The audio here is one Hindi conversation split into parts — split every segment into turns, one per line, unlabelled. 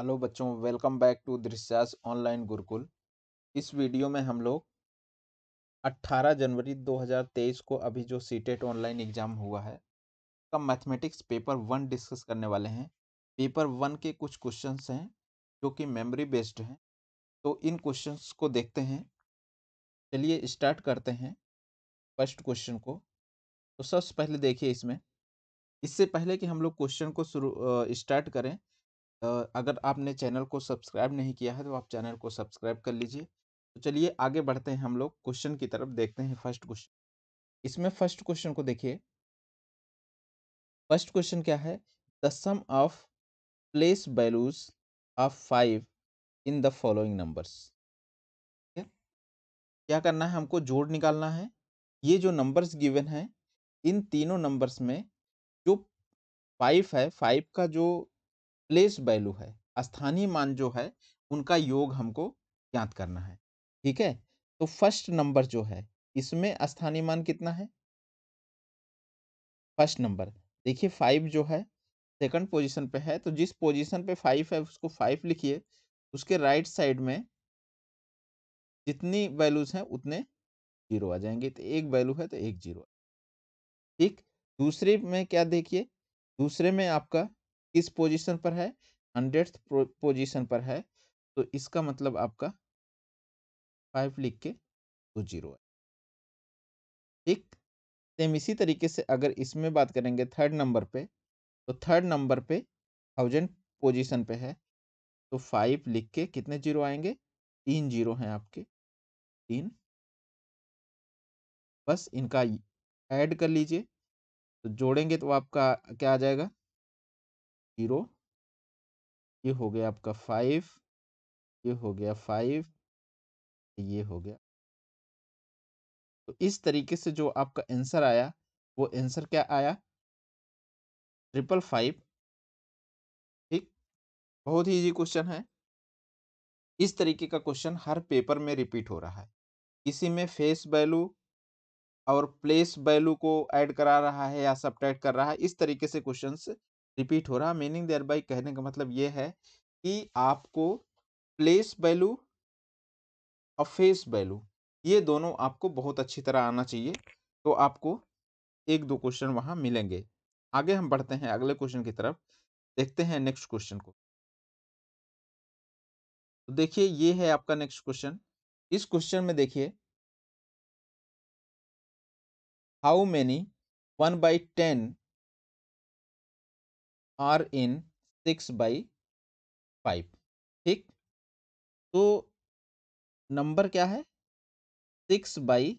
हेलो बच्चों वेलकम बैक टू दृश्यास ऑनलाइन गुरुकुल इस वीडियो में हम लोग 18 जनवरी 2023 को अभी जो सीटेट ऑनलाइन एग्ज़ाम हुआ है का मैथमेटिक्स पेपर वन डिस्कस करने वाले हैं पेपर वन के कुछ क्वेश्चंस हैं जो कि मेमोरी बेस्ड हैं तो इन क्वेश्चंस को देखते हैं चलिए स्टार्ट करते हैं फर्स्ट क्वेश्चन को तो सबसे पहले देखिए इसमें इससे पहले कि हम लोग क्वेश्चन को शुरू स्टार्ट करें अगर आपने चैनल को सब्सक्राइब नहीं किया है तो आप चैनल को सब्सक्राइब कर लीजिए तो चलिए आगे बढ़ते हैं हम लोग क्वेश्चन की तरफ देखते हैं फर्स्ट क्वेश्चन इसमें फर्स्ट क्वेश्चन को देखिए फर्स्ट क्वेश्चन क्या है the sum of place values of five in the following numbers क्या करना है हमको जोड़ निकालना है ये जो नंबर्स गिवन है इन तीनों नंबर्स में जो फाइव है फाइव का जो प्लेस वैल्यू है स्थानीय मान जो है उनका योग हमको ज्ञात करना है ठीक है तो फर्स्ट नंबर जो है इसमें स्थानीय मान कितना है फर्स्ट नंबर देखिए फाइव जो है सेकंड पोजीशन पे है तो जिस पोजीशन पे फाइव है उसको फाइव लिखिए उसके राइट साइड में जितनी वैल्यूज हैं उतने जीरो आ जाएंगे तो एक वैल्यू है तो एक जीरो ठीक दूसरे में क्या देखिए दूसरे में आपका किस पोजीशन पर है हंड्रेड पोजीशन पर है तो इसका मतलब आपका फाइव लिख के
टू
तो जीरो है ठीक सेम इसी तरीके से अगर इसमें बात करेंगे थर्ड नंबर पे तो थर्ड नंबर पे थाउजेंड पोजीशन पे है तो फाइव लिख के कितने जीरो आएंगे तीन जीरो हैं आपके
तीन बस इनका ऐड कर लीजिए तो जोड़ेंगे तो आपका क्या आ जाएगा जीरो ये हो गया आपका फाइव ये हो गया फाइव ये हो गया तो इस तरीके से जो आपका आंसर आया वो आंसर क्या आया ट्रिपल फाइव
ठीक बहुत ही इजी क्वेश्चन है इस तरीके का क्वेश्चन हर पेपर में रिपीट हो रहा है किसी में फेस वैल्यू और प्लेस वैल्यू को ऐड करा रहा है या सब कर रहा है इस तरीके से क्वेश्चंस रिपीट हो रहा मीनिंग देयर बाई कहने का मतलब ये है कि आपको प्लेस वैल्यू और फेस वैल्यू ये दोनों आपको बहुत अच्छी तरह आना चाहिए तो आपको एक दो क्वेश्चन वहाँ मिलेंगे आगे हम बढ़ते हैं अगले क्वेश्चन की तरफ देखते हैं नेक्स्ट
क्वेश्चन को तो देखिए ये है आपका नेक्स्ट क्वेश्चन इस क्वेश्चन में देखिए how many one by ten are in six by five ठीक तो नंबर क्या है सिक्स बाई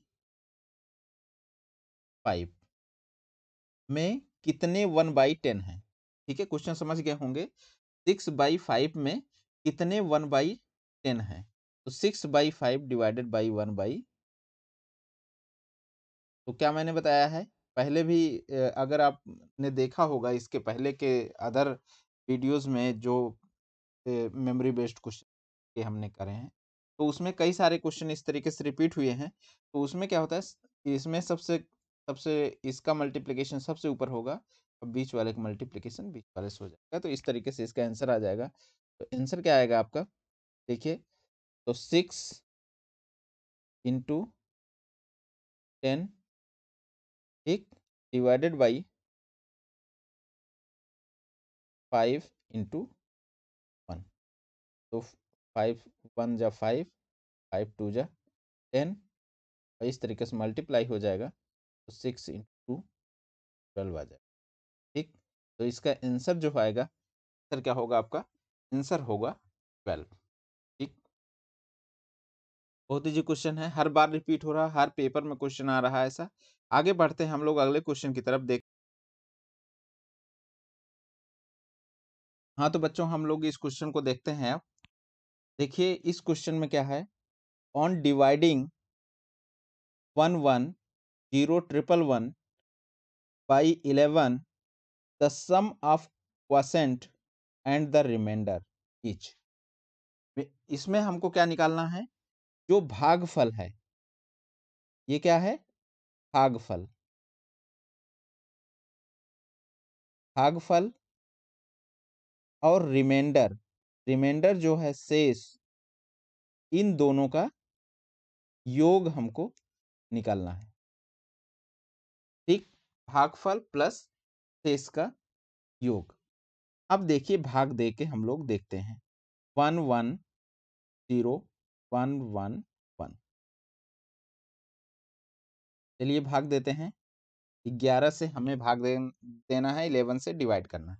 फाइव में कितने वन बाई टेन है ठीक है क्वेश्चन समझ गए होंगे
सिक्स बाई फाइव में कितने वन बाई टेन है तो six by five divided by one by तो क्या मैंने बताया है पहले भी अगर आपने देखा होगा इसके पहले के अदर वीडियोस में जो मेमोरी बेस्ड क्वेश्चन के हमने करे हैं तो उसमें कई सारे क्वेश्चन इस तरीके से रिपीट हुए हैं तो उसमें क्या होता है इसमें सबसे सबसे इसका मल्टीप्लिकेशन सबसे ऊपर होगा और बीच वाले का मल्टीप्लिकेशन बीच वाले से हो जाएगा तो इस तरीके से इसका
आंसर आ जाएगा तो आंसर क्या आएगा आपका देखिए तो सिक्स इंटू टेन ठीक divided by five into one तो फाइव वन जा फाइव फाइव
टू जा टेन और इस तरीके से मल्टीप्लाई हो जाएगा तो सिक्स इंटू टू
ट्वेल्व आ जाएगा ठीक तो इसका आंसर जो आएगा आंसर क्या होगा आपका आंसर होगा ट्वेल्व ठीक
बहुत जी क्वेश्चन है हर बार रिपीट हो रहा है हर पेपर में क्वेश्चन आ रहा है ऐसा आगे बढ़ते हैं हम लोग अगले
क्वेश्चन की तरफ देख हाँ तो बच्चों हम लोग इस क्वेश्चन को देखते हैं देखिए इस क्वेश्चन में क्या है
on dividing one one zero triple one by eleven the sum of quotient and the remainder is इसमें हमको क्या निकालना है जो
भागफल है ये क्या है भागफल भागफल और रिमाइंडर रिमाइंडर जो है शेष इन दोनों का योग हमको निकालना है ठीक भागफल प्लस शेष का योग अब देखिए भाग दे के हम लोग देखते हैं one one zero one one चलिए भाग देते हैं ग्यारह से हमें भाग दे, देना है इलेवन से डिवाइड करना है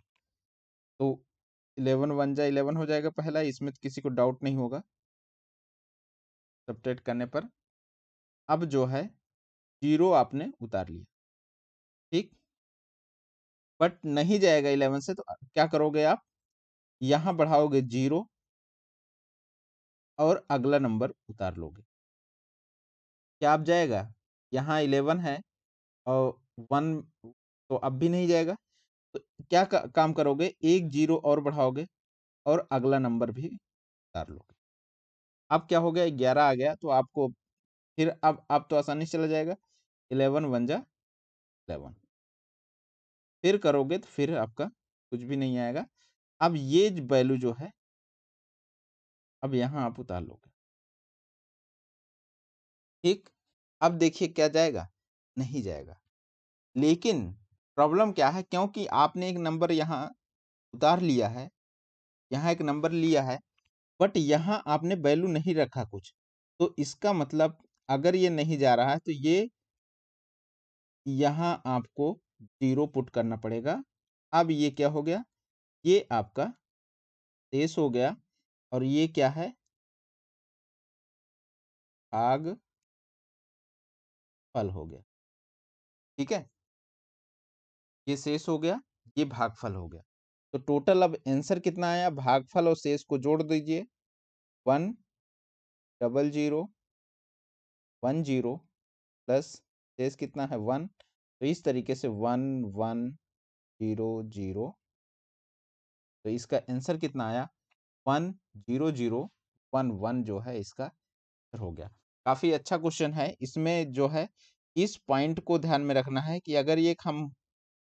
तो
इलेवन वन जा इलेवन हो जाएगा पहला इसमें किसी को डाउट नहीं होगा सब्ट्रैक्ट करने पर अब जो है जीरो आपने उतार लिया ठीक बट नहीं जाएगा इलेवन से तो क्या करोगे आप यहां बढ़ाओगे जीरो और अगला नंबर उतार लोगे क्या आप जाएगा यहाँ इलेवन है और वन तो अब भी नहीं जाएगा तो क्या का, काम करोगे एक जीरो और बढ़ाओगे और अगला नंबर भी उतार लोगे अब क्या हो गया ग्यारह आ गया तो आपको फिर अब आप तो आसानी से चला जाएगा इलेवन वन जा इलेवन
फिर करोगे तो फिर आपका कुछ भी नहीं आएगा अब ये वैल्यू जो है अब यहाँ आप उतार लोगे ठीक अब देखिए क्या जाएगा नहीं जाएगा
लेकिन प्रॉब्लम क्या है क्योंकि आपने एक नंबर यहाँ उतार लिया है यहाँ एक नंबर लिया है बट यहाँ आपने वैल्यू नहीं रखा कुछ तो इसका मतलब अगर ये नहीं जा रहा है तो ये यहाँ आपको जीरो पुट करना पड़ेगा अब ये क्या हो गया ये आपका
शेष हो गया और ये क्या है आग फल हो गया ठीक है ये शेष हो गया ये भागफल हो गया तो टोटल अब आंसर
कितना आया भागफल और शेष को जोड़ दीजिए one double zero one zero plus शेष कितना है वन तो इस तरीके से वन वन जीरो जीरो तो इसका आंसर कितना आया one zero zero one one जो है इसका हो गया काफ़ी अच्छा क्वेश्चन है इसमें जो है इस पॉइंट को ध्यान में रखना है कि अगर एक हम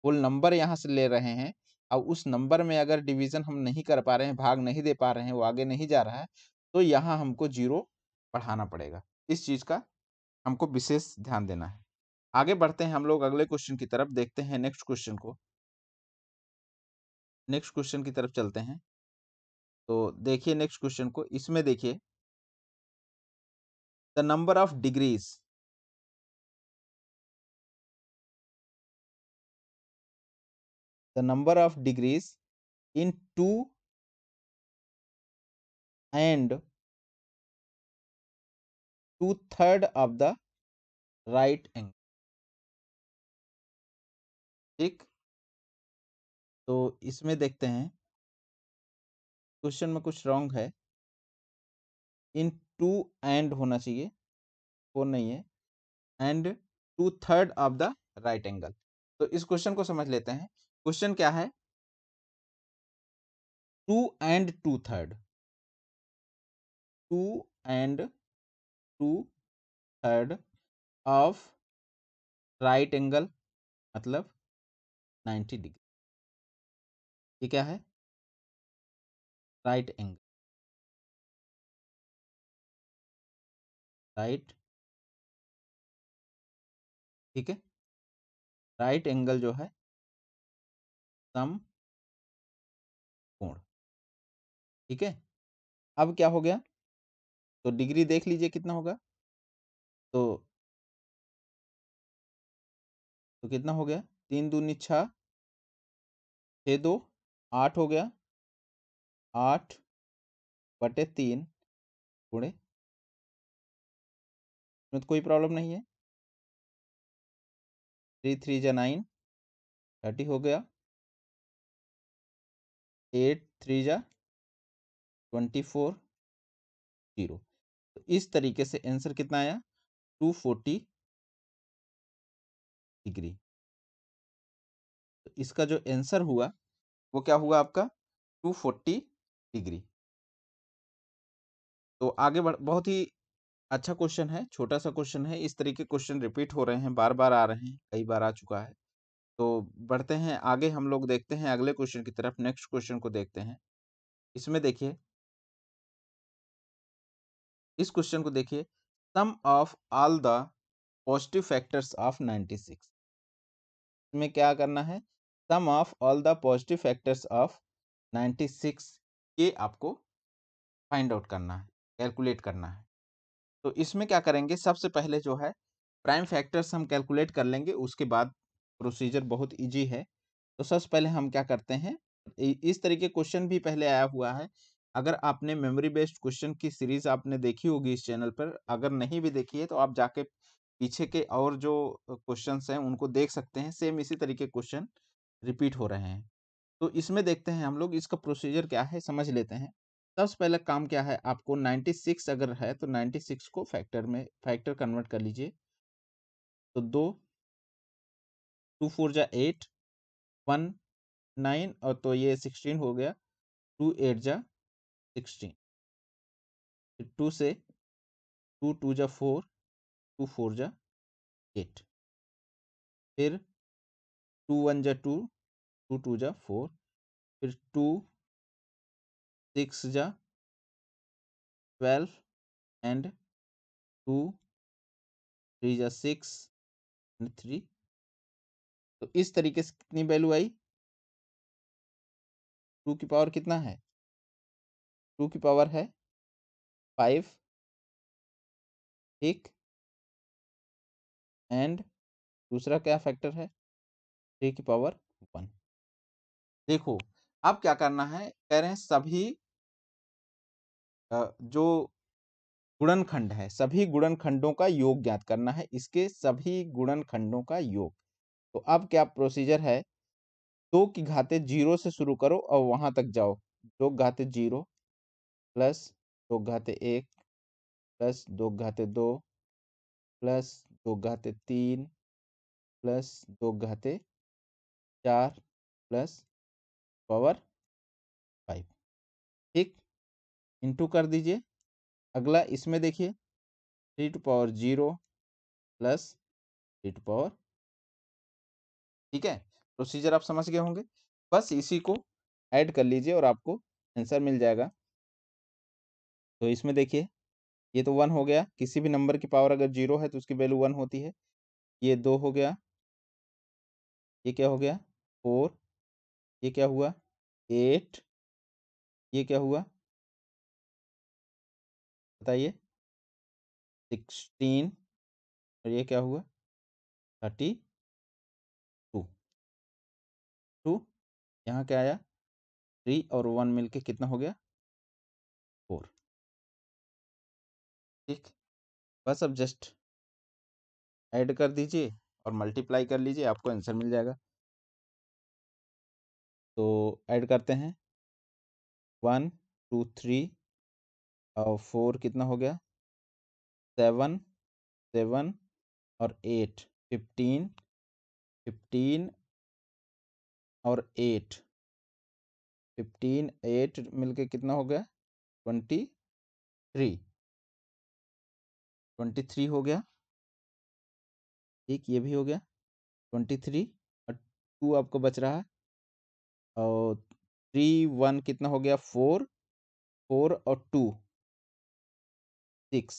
होल नंबर यहाँ से ले रहे हैं और उस नंबर में अगर डिवीज़न हम नहीं कर पा रहे हैं भाग नहीं दे पा रहे हैं वो आगे नहीं जा रहा है तो यहाँ हमको जीरो बढ़ाना पड़ेगा इस चीज़ का हमको विशेष ध्यान देना है आगे बढ़ते हैं हम लोग अगले क्वेश्चन की
तरफ देखते हैं नेक्स्ट क्वेश्चन को नेक्स्ट क्वेश्चन की तरफ चलते हैं तो देखिए नेक्स्ट क्वेश्चन को इसमें देखिए the number of degrees the number of degrees in 2 and 2 third of the right angle ठीक तो इसमें देखते हैं क्वेश्चन में कुछ रॉन्ग है इन टू एंड होना चाहिए फोर नहीं है and two third of the right angle तो इस क्वेश्चन को समझ लेते हैं क्वेश्चन क्या है two and two third two and two third of right angle मतलब 90 डिग्री ये क्या है राइट एंगल राइट ठीक है राइट एंगल जो है सम कोण ठीक है अब क्या हो गया तो डिग्री देख लीजिए कितना होगा तो तो कितना हो गया तीन दूनी छः छः दो आठ हो गया आठ बटे तीन गुणे इसमें तो कोई प्रॉब्लम नहीं है थ्री थ्री जा नाइन थर्टी हो गया एट थ्री जा ट्वेंटी फोर जीरो तो इस तरीके से आंसर कितना आया टू फोर्टी डिग्री तो इसका जो आंसर हुआ वो क्या हुआ आपका टू फोर्टी डिग्री तो आगे बढ़ बहुत ही
अच्छा क्वेश्चन है छोटा सा क्वेश्चन है इस तरीके क्वेश्चन रिपीट हो रहे हैं बार बार आ रहे हैं कई बार आ चुका है तो बढ़ते हैं आगे हम लोग देखते हैं अगले क्वेश्चन की तरफ नेक्स्ट क्वेश्चन को देखते हैं
इसमें देखिए इस क्वेश्चन को देखिए sum of all the positive factors of ninety six
इसमें क्या करना है sum of all the positive factors of ninety six के आपको फाइंड आउट करना है कैलकुलेट करना है तो इसमें क्या करेंगे सबसे पहले जो है प्राइम फैक्टर्स हम कैलकुलेट कर लेंगे उसके बाद प्रोसीजर बहुत इजी है तो सबसे पहले हम क्या करते हैं इस तरीके क्वेश्चन भी पहले आया हुआ है अगर आपने मेमोरी बेस्ड क्वेश्चन की सीरीज आपने देखी होगी इस चैनल पर अगर नहीं भी देखी है तो आप जाके पीछे के और जो क्वेश्चन हैं उनको देख सकते हैं सेम इसी तरीके क्वेश्चन रिपीट हो रहे हैं तो इसमें देखते हैं हम लोग इसका प्रोसीजर क्या है समझ लेते हैं सबसे पहला काम क्या है आपको 96 अगर है तो 96 को फैक्टर में फैक्टर कन्वर्ट कर लीजिए तो दो टू
फोर जा एट वन नाइन और तो ये सिक्सटीन हो गया टू एट जा सिक्सटीन टू से टू टू जा फोर टू फोर जा एट फिर टू वन जा टू टू टू जा फोर फिर टू सिक्स जा ट्वेल्व एंड टू थ्री जा सिक्स एंड थ्री तो इस तरीके से कितनी वैल्यू आई टू की पावर कितना है टू की पावर है फाइव एक एंड दूसरा क्या फैक्टर है थ्री की पावर वन देखो अब क्या करना है कह रहे हैं सभी जो गुणनखंड है सभी
गुणनखंडों का योग ज्ञात करना है इसके सभी गुणनखंडों का योग तो अब क्या प्रोसीजर है दो की घाते जीरो से शुरू करो और वहां तक जाओ दो घाते जीरो प्लस दो घाते एक प्लस दो घाते
दो प्लस दो घाते तीन प्लस दो घाते चार प्लस पावर फाइव ठीक इंटू कर दीजिए अगला इसमें देखिए three two power zero plus three two power
ठीक है प्रोसीजर आप समझ गए होंगे बस इसी को ऐड कर लीजिए और आपको आंसर मिल जाएगा तो इसमें देखिए ये तो वन हो गया किसी भी नंबर की पावर अगर जीरो है तो उसकी वैल्यू वन होती है ये दो हो गया
ये क्या हो गया फोर ये क्या हुआ एट ये क्या हुआ बताइए सिक्सटीन और ये क्या हुआ थर्टी टू टू यहाँ क्या आया थ्री और वन मिलके कितना हो गया फोर ठीक बस अब जस्ट ऐड कर दीजिए और मल्टीप्लाई कर लीजिए आपको आंसर मिल जाएगा तो ऐड करते हैं वन टू थ्री और फोर कितना हो गया सेवन सेवन और एट फिफ्टीन फिफ्टीन और एट फिफ्टीन एट मिलके कितना हो गया ट्वेंटी थ्री ट्वेंटी थ्री हो गया ठीक ये भी हो गया ट्वेंटी थ्री और टू आपको बच रहा है और थ्री वन कितना हो गया फोर फोर और two six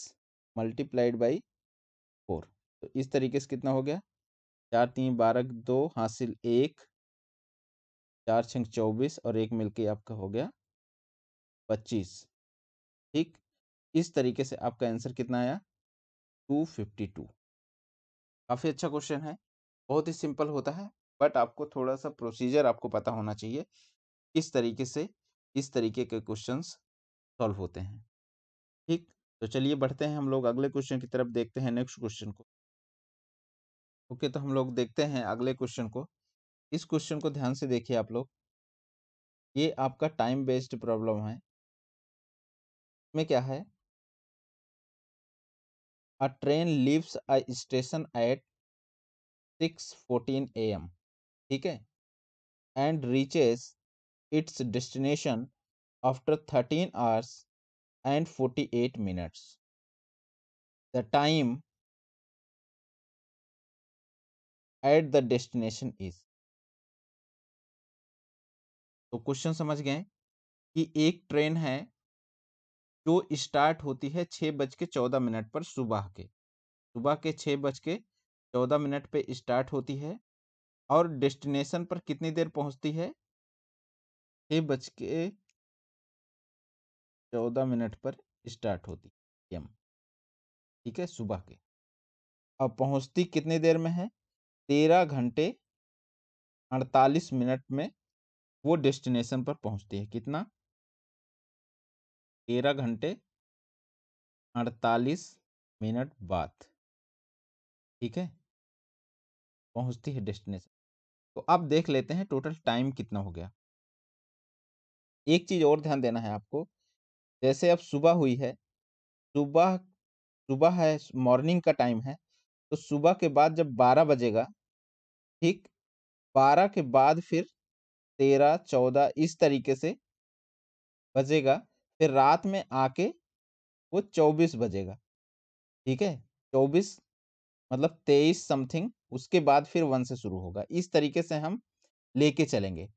multiplied by four तो इस तरीके से कितना हो गया चार तीन बारह दो हासिल एक चार छः चौबीस और एक मिलके आपका हो गया पच्चीस ठीक इस तरीके से आपका आंसर कितना आया टू फिफ्टी टू काफ़ी अच्छा क्वेश्चन है बहुत ही सिंपल होता है बट आपको थोड़ा सा प्रोसीजर आपको पता होना चाहिए किस तरीके से इस तरीके के क्वेश्चंस सॉल्व होते हैं ठीक तो चलिए बढ़ते हैं हम लोग अगले क्वेश्चन की तरफ देखते हैं नेक्स्ट क्वेश्चन को ओके तो हम लोग देखते हैं अगले क्वेश्चन
को इस क्वेश्चन को ध्यान से देखिए आप लोग ये आपका टाइम बेस्ड प्रॉब्लम है में क्या है a train leaves a station at six fourteen A
M ठीक है and reaches its destination
after thirteen hours and 48 minutes. The time at the destination is. तो क्वेश्चन समझ गए
कि एक ट्रेन है जो स्टार्ट होती है छः बज के चौदह मिनट पर सुबह के सुबह के छः बज के चौदह मिनट पे स्टार्ट होती है
और डेस्टिनेशन पर कितनी देर पहुंचती है छः बज के चौदह मिनट पर स्टार्ट होती एम ठीक है सुबह के अब पहुंचती कितनी देर में है तेरह घंटे अड़तालीस मिनट में वो डेस्टिनेशन पर पहुंचती है कितना तेरह घंटे अड़तालीस मिनट बाद ठीक है पहुंचती है डेस्टिनेशन तो अब देख लेते हैं टोटल टाइम कितना हो गया एक चीज और
ध्यान देना है आपको जैसे अब सुबह हुई है सुबह सुबह है मॉर्निंग का टाइम है तो सुबह के बाद जब बारह बजेगा ठीक बारह के बाद फिर तेरह चौदह इस तरीके से बजेगा फिर रात में आके वो चौबीस बजेगा ठीक है चौबीस मतलब तेईस समथिंग उसके बाद फिर वन से शुरू होगा इस तरीके से हम लेके चलेंगे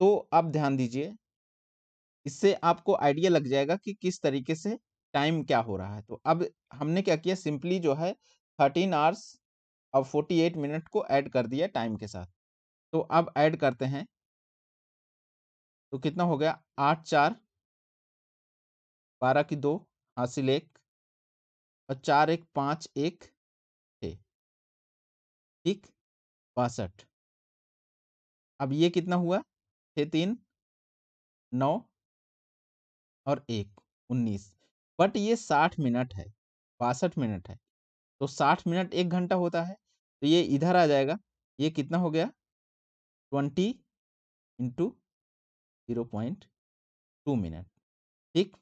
तो अब ध्यान दीजिए इससे आपको आइडिया लग जाएगा कि किस तरीके से टाइम क्या हो रहा है तो अब हमने क्या किया सिंपली जो है थर्टीन आवर्स और फोर्टी एट मिनट को ऐड कर दिया टाइम के साथ
तो अब ऐड करते हैं तो कितना हो गया आठ चार बारह की दो हासिल एक और चार एक पाँच एक छ ठीक बासठ अब ये कितना हुआ छः तीन नौ और एक उन्नीस बट ये साठ मिनट है बासठ
मिनट है तो साठ मिनट एक घंटा होता है तो ये इधर आ जाएगा ये कितना हो गया
twenty into zero point two minute ठीक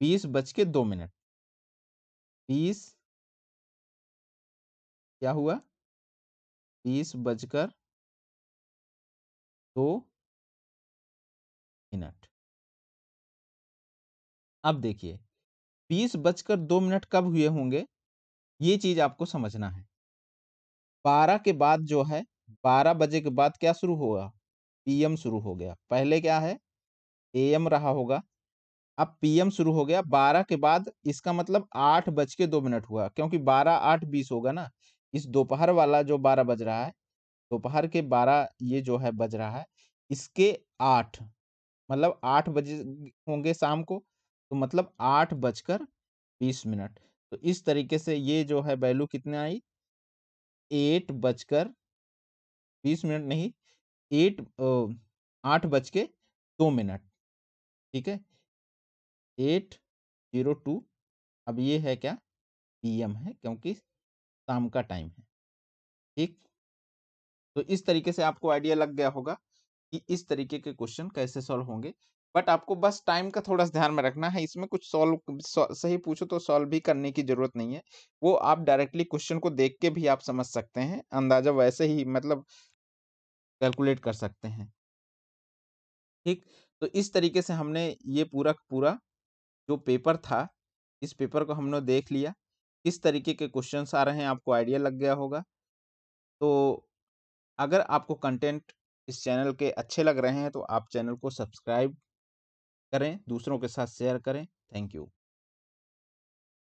बीस बज के दो मिनट बीस क्या हुआ बीस बजकर दो मिनट अब देखिए बीस बजकर दो मिनट कब हुए
होंगे ये चीज आपको समझना है बारह के बाद जो है बारह बजे के बाद क्या शुरू होगा पीएम शुरू हो गया पहले क्या है एएम रहा होगा अब पीएम शुरू हो गया बारह के बाद इसका मतलब आठ बज के दो मिनट हुआ क्योंकि बारह आठ बीस होगा ना इस दोपहर वाला जो बारह बज रहा है दोपहर के बारह ये जो है बज रहा है इसके आठ मतलब आठ बजे होंगे शाम को तो मतलब आठ बजकर बीस मिनट तो इस तरीके से ये जो है वैल्यू कितने आई एट बजकर बीस मिनट नहीं एट आठ बज के दो मिनट
ठीक है एट जीरो टू अब ये है क्या पीएम है क्योंकि शाम का टाइम है ठीक
तो इस तरीके से आपको आइडिया लग गया होगा कि इस तरीके के क्वेश्चन कैसे सॉल्व होंगे बट आपको बस टाइम का थोड़ा सा ध्यान में रखना है इसमें कुछ सॉल्व सही पूछो तो सॉल्व भी करने की जरूरत नहीं है वो आप डायरेक्टली क्वेश्चन को देख के भी आप समझ सकते हैं अंदाजा वैसे ही मतलब कैलकुलेट कर सकते हैं ठीक तो इस तरीके से हमने ये पूरा पूरा जो पेपर था इस पेपर को हमने देख लिया किस तरीके के क्वेश्चन आ रहे हैं आपको आइडिया लग गया होगा तो अगर आपको कंटेंट इस चैनल के अच्छे लग रहे हैं तो आप चैनल को सब्सक्राइब करें दूसरों के साथ शेयर करें थैंक यू